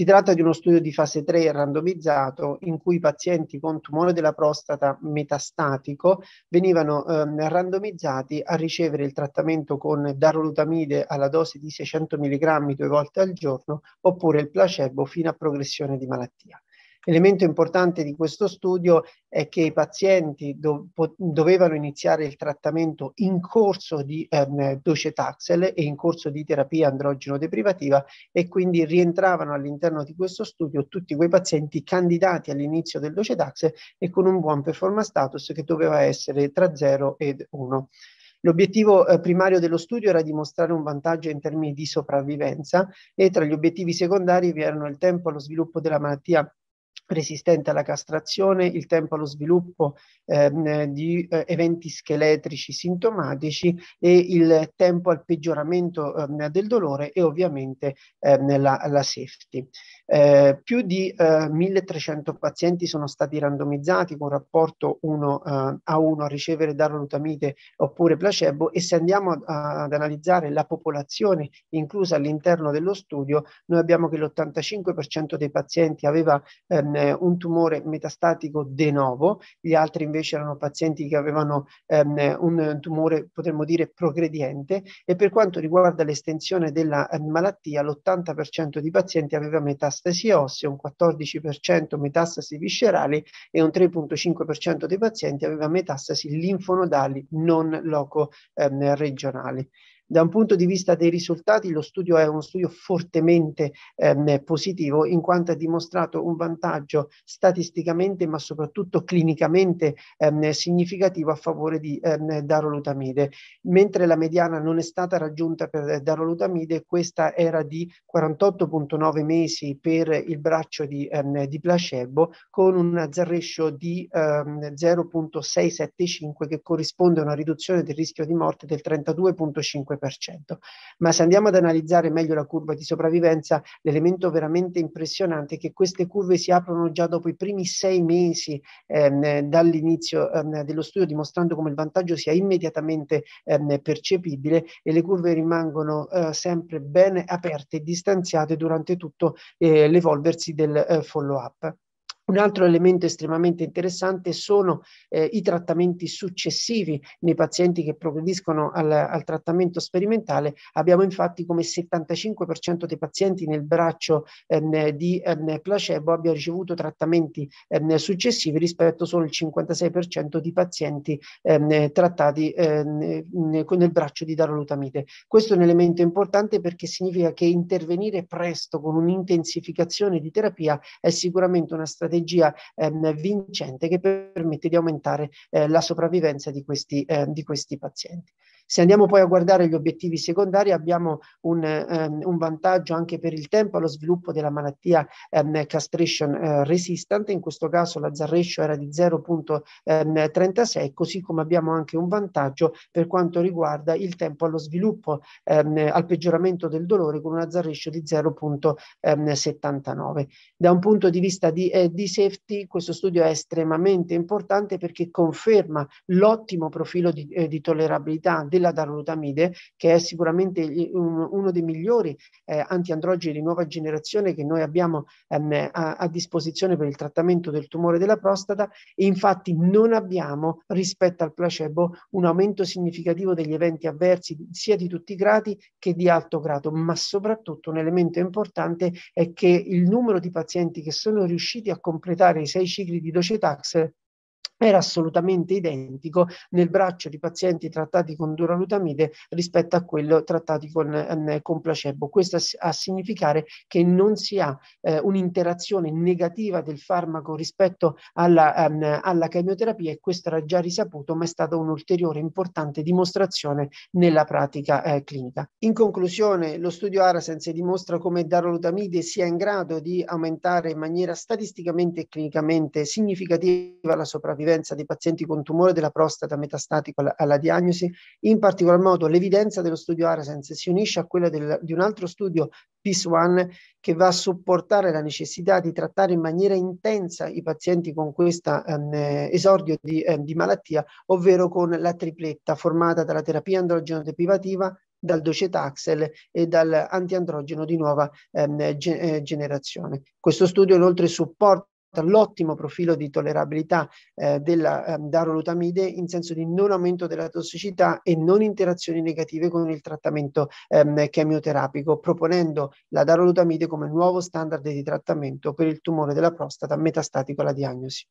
Si tratta di uno studio di fase 3 randomizzato in cui i pazienti con tumore della prostata metastatico venivano ehm, randomizzati a ricevere il trattamento con darolutamide alla dose di 600 mg due volte al giorno oppure il placebo fino a progressione di malattia. Elemento importante di questo studio è che i pazienti do, po, dovevano iniziare il trattamento in corso di ehm, docetaxel e in corso di terapia androgeno deprivativa e quindi rientravano all'interno di questo studio tutti quei pazienti candidati all'inizio del docetaxel e con un buon performance status che doveva essere tra 0 ed 1. L'obiettivo eh, primario dello studio era dimostrare un vantaggio in termini di sopravvivenza e tra gli obiettivi secondari vi erano il tempo allo sviluppo della malattia resistente alla castrazione, il tempo allo sviluppo ehm, di eh, eventi scheletrici sintomatici e il tempo al peggioramento ehm, del dolore e ovviamente ehm, la, la safety. Eh, più di eh, 1300 pazienti sono stati randomizzati con rapporto 1 eh, a 1 a ricevere darolutamide oppure placebo e se andiamo a, ad analizzare la popolazione inclusa all'interno dello studio, noi abbiamo che l'85% dei pazienti aveva ehm, un tumore metastatico de novo, gli altri invece erano pazienti che avevano ehm, un tumore, potremmo dire, progrediente e per quanto riguarda l'estensione della ehm, malattia, l'80% di pazienti aveva metastatico metastasi ossea, un 14% metastasi viscerali e un 3,5% dei pazienti aveva metastasi linfonodali non loco ehm, regionali. Da un punto di vista dei risultati, lo studio è uno studio fortemente ehm, positivo in quanto ha dimostrato un vantaggio statisticamente ma soprattutto clinicamente ehm, significativo a favore di ehm, darolutamide. Mentre la mediana non è stata raggiunta per darolutamide, questa era di 48,9 mesi per il braccio di, ehm, di placebo con un z ratio di ehm, 0.675 che corrisponde a una riduzione del rischio di morte del 32,5%. Ma se andiamo ad analizzare meglio la curva di sopravvivenza, l'elemento veramente impressionante è che queste curve si aprono già dopo i primi sei mesi ehm, dall'inizio ehm, dello studio, dimostrando come il vantaggio sia immediatamente ehm, percepibile e le curve rimangono eh, sempre ben aperte e distanziate durante tutto eh, l'evolversi del eh, follow-up. Un altro elemento estremamente interessante sono eh, i trattamenti successivi nei pazienti che progrediscono al, al trattamento sperimentale. Abbiamo infatti come 75% dei pazienti nel braccio ehm, di ehm, placebo abbia ricevuto trattamenti ehm, successivi rispetto solo al 56% di pazienti ehm, trattati ehm, con il braccio di darolutamide. Questo è un elemento importante perché significa che intervenire presto con un'intensificazione di terapia è sicuramente una strategia strategia ehm, vincente che permette di aumentare eh, la sopravvivenza di questi, eh, di questi pazienti. Se andiamo poi a guardare gli obiettivi secondari abbiamo un, ehm, un vantaggio anche per il tempo allo sviluppo della malattia ehm, castration eh, resistant, in questo caso la zarrescio era di 0.36, ehm, così come abbiamo anche un vantaggio per quanto riguarda il tempo allo sviluppo, ehm, al peggioramento del dolore con una zarrescio di 0.79. Ehm, da un punto di vista di, eh, di safety, questo studio è estremamente importante perché conferma l'ottimo profilo di, eh, di, tollerabilità della darolutamide, che è sicuramente un, uno dei migliori eh, antiandrogeni di nuova generazione che noi abbiamo ehm, a, a, disposizione per il trattamento del tumore della prostata. E infatti non abbiamo, rispetto al placebo, un aumento significativo degli eventi avversi sia di tutti i gradi che di alto grado, ma soprattutto un elemento importante è che il numero di pazienti che sono riusciti a comprendere completare i sei cicli di Docetax era assolutamente identico nel braccio di pazienti trattati con duralutamide rispetto a quello trattati con, ehm, con placebo. Questo a significare che non si ha eh, un'interazione negativa del farmaco rispetto alla, um, alla chemioterapia e questo era già risaputo ma è stata un'ulteriore importante dimostrazione nella pratica eh, clinica. In conclusione lo studio Arasense dimostra come duralutamide sia in grado di aumentare in maniera statisticamente e clinicamente significativa la sopravvivenza l'evidenza dei pazienti con tumore della prostata metastatico alla, alla diagnosi, in particolar modo l'evidenza dello studio Arasense si unisce a quella del, di un altro studio PIS-1 che va a supportare la necessità di trattare in maniera intensa i pazienti con questo ehm, esordio di, eh, di malattia, ovvero con la tripletta formata dalla terapia androgeno deprivativa dal docetaxel e dal antiandrogeno di nuova ehm, ge- eh, generazione. Questo studio inoltre supporta all'ottimo profilo di tollerabilità eh, della eh, darolutamide in senso di non aumento della tossicità e non interazioni negative con il trattamento ehm, chemioterapico, proponendo la darolutamide come nuovo standard di trattamento per il tumore della prostata metastatico alla diagnosi.